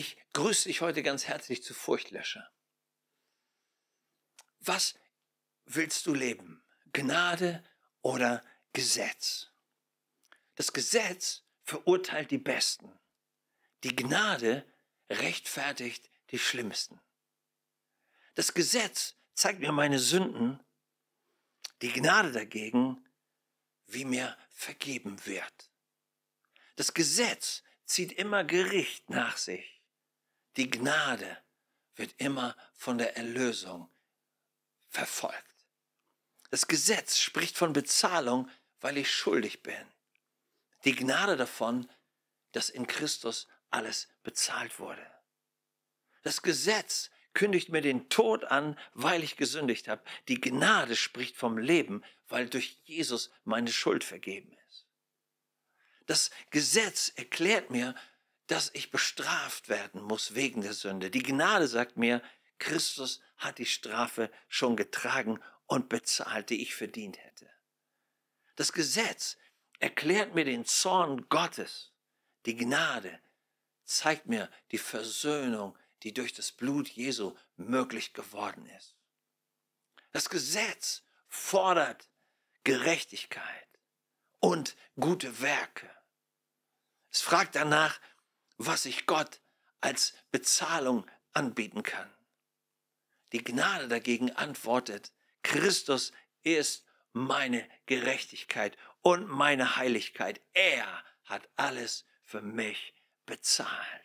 Ich grüße dich heute ganz herzlich zu Furchtlöscher. Was willst du leben? Gnade oder Gesetz? Das Gesetz verurteilt die Besten. Die Gnade rechtfertigt die Schlimmsten. Das Gesetz zeigt mir meine Sünden. Die Gnade dagegen, wie mir vergeben wird. Das Gesetz zieht immer Gericht nach sich die Gnade wird immer von der Erlösung verfolgt. Das Gesetz spricht von Bezahlung, weil ich schuldig bin. Die Gnade davon, dass in Christus alles bezahlt wurde. Das Gesetz kündigt mir den Tod an, weil ich gesündigt habe. Die Gnade spricht vom Leben, weil durch Jesus meine Schuld vergeben ist. Das Gesetz erklärt mir, dass ich bestraft werden muss wegen der Sünde. Die Gnade sagt mir, Christus hat die Strafe schon getragen und bezahlt, die ich verdient hätte. Das Gesetz erklärt mir den Zorn Gottes. Die Gnade zeigt mir die Versöhnung, die durch das Blut Jesu möglich geworden ist. Das Gesetz fordert Gerechtigkeit und gute Werke. Es fragt danach, was ich Gott als Bezahlung anbieten kann. Die Gnade dagegen antwortet, Christus ist meine Gerechtigkeit und meine Heiligkeit. Er hat alles für mich bezahlt.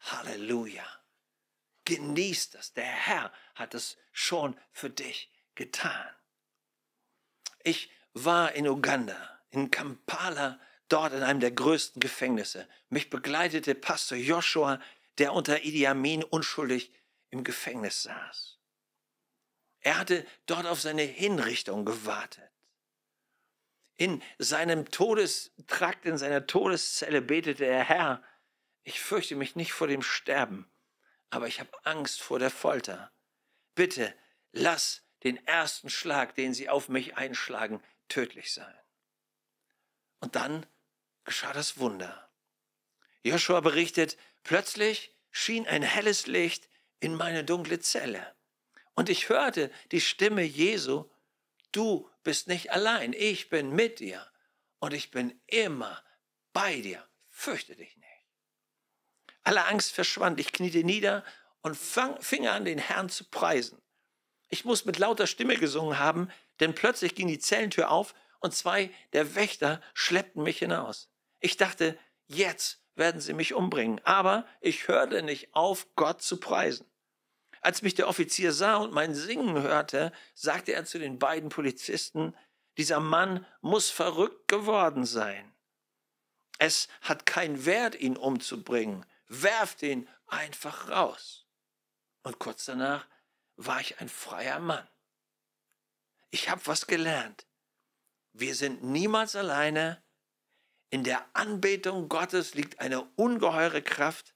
Halleluja. Genießt das. Der Herr hat es schon für dich getan. Ich war in Uganda, in Kampala, dort in einem der größten Gefängnisse. Mich begleitete Pastor Joshua, der unter Idi Amin unschuldig im Gefängnis saß. Er hatte dort auf seine Hinrichtung gewartet. In seinem Todestrakt, in seiner Todeszelle betete er, Herr, ich fürchte mich nicht vor dem Sterben, aber ich habe Angst vor der Folter. Bitte, lass den ersten Schlag, den sie auf mich einschlagen, tödlich sein. Und dann geschah das Wunder. Joshua berichtet, plötzlich schien ein helles Licht in meine dunkle Zelle. Und ich hörte die Stimme Jesu, du bist nicht allein, ich bin mit dir und ich bin immer bei dir. Fürchte dich nicht. Alle Angst verschwand, ich kniete nieder und fang, fing an, den Herrn zu preisen. Ich muss mit lauter Stimme gesungen haben, denn plötzlich ging die Zellentür auf und zwei der Wächter schleppten mich hinaus. Ich dachte, jetzt werden sie mich umbringen. Aber ich hörte nicht auf, Gott zu preisen. Als mich der Offizier sah und mein Singen hörte, sagte er zu den beiden Polizisten, dieser Mann muss verrückt geworden sein. Es hat keinen Wert, ihn umzubringen. Werft ihn einfach raus. Und kurz danach war ich ein freier Mann. Ich habe was gelernt. Wir sind niemals alleine in der Anbetung Gottes liegt eine ungeheure Kraft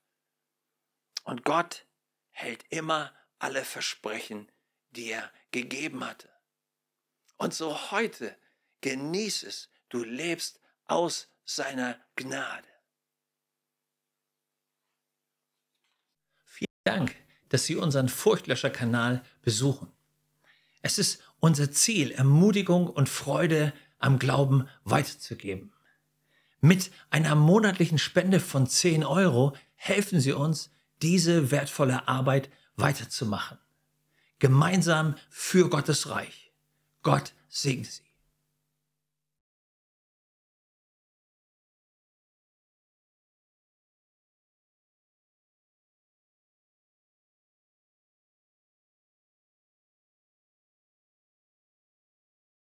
und Gott hält immer alle Versprechen, die er gegeben hatte. Und so heute genieß es, du lebst aus seiner Gnade. Vielen Dank, dass Sie unseren Furchtlöscher-Kanal besuchen. Es ist unser Ziel, Ermutigung und Freude am Glauben weiterzugeben. Mit einer monatlichen Spende von 10 Euro helfen Sie uns, diese wertvolle Arbeit weiterzumachen. Gemeinsam für Gottes Reich. Gott segne Sie.